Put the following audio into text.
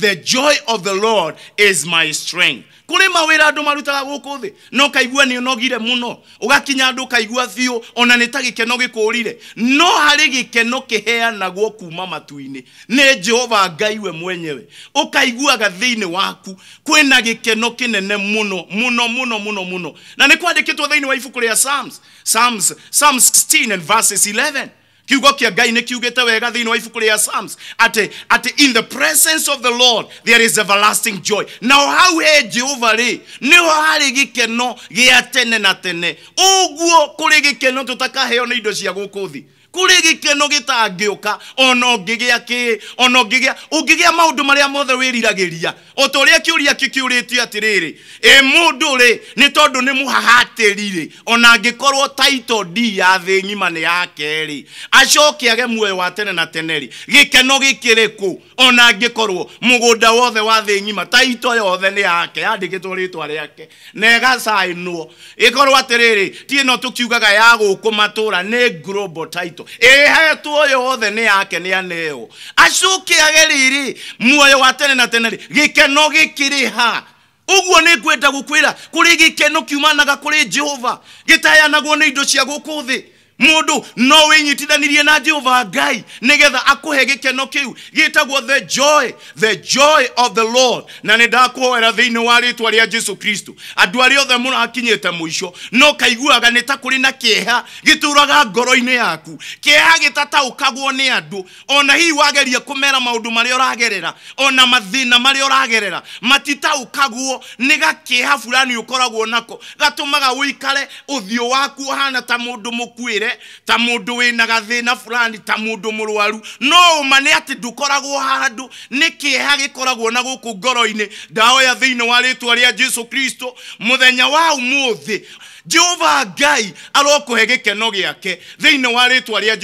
the joy of the lord is my strength kuri ra andå marutaga kå thä no kaigua ni no muno gakinya andå kaigua biå ona nä ta kå rire no keno kä heanagwo kuma matu inä nä jehova ngai we mwenyewe thä inä waku kwina gikeno kinene muno muno muno muno muno na ni kwandikitwo thiini wa ibuku ria psalms psalms psalm 16 and verses 11 kiugo kia ngai nä kiugä wega thä wa ibuku rä psalms ate ate in the presence of the lord there is everlasting joy nao hau he jehova rä nä ho harä gä keno gä a tene na tene å guo kå rä gä keno tå takaheo nä indo cia gå kå kuri gikeno gitangiuka ona ungigia ki ona ungigia ungigia maundu maria mothe wiriragiria uturia kiuria kikiuritio atiriri e mundu ri ni tondu ni muhahatiriri ona angikorwo title D ya thi ng'ima ni yake ri acoke age muoyo wa tene na tene ri gikeno gikiriku ona angikorwo mugunda wothe wa thi ng'ima title yothe ni yake yandikitwo ritwa riake na igacainwo ikorwo atiriri tieno ino tukiugaga ya guku matura ni global title witå ä hetwo å yå othe nä yake nä aneo age ageriri muoyo wa tene na tene gä keno gä kä ha uguo nä ngwenda gå kwä ra kå rä gä keno kiumanaga kå rä jehova gä tayanagwo nä indo cia gå kå thä mudu no winyitithanirie na jehova ngai nigetha akuhe gikeno kiu gitagwo the joy the joy of the lord na ni ndakuhoera thiini wa ritwa ria jesu kristo andu aria othe murakinyite muico no kaiguaga ni ta kuri na kieha gituraga ngoro-ini yaku kieha gitataukagwo ni andu ona hihi wageria kumera maundu maria uragerera ona mathina maria uragerera matitaukagwo ni gakieha fulani ukoragwo nako gatumaga uikare uthiu waku uhana ta mundu mukuire wire ta mundu wina gathina fulani ta mundu murwaru no umane ati ndukoragwo handu niki ha gikoragwo na guku ngoro-ini ndaoya thini wa ritwa ya jesu kristo muthenya wa umuthi jehova ngai arokuhe gikeno giake thiini wa ritwa ria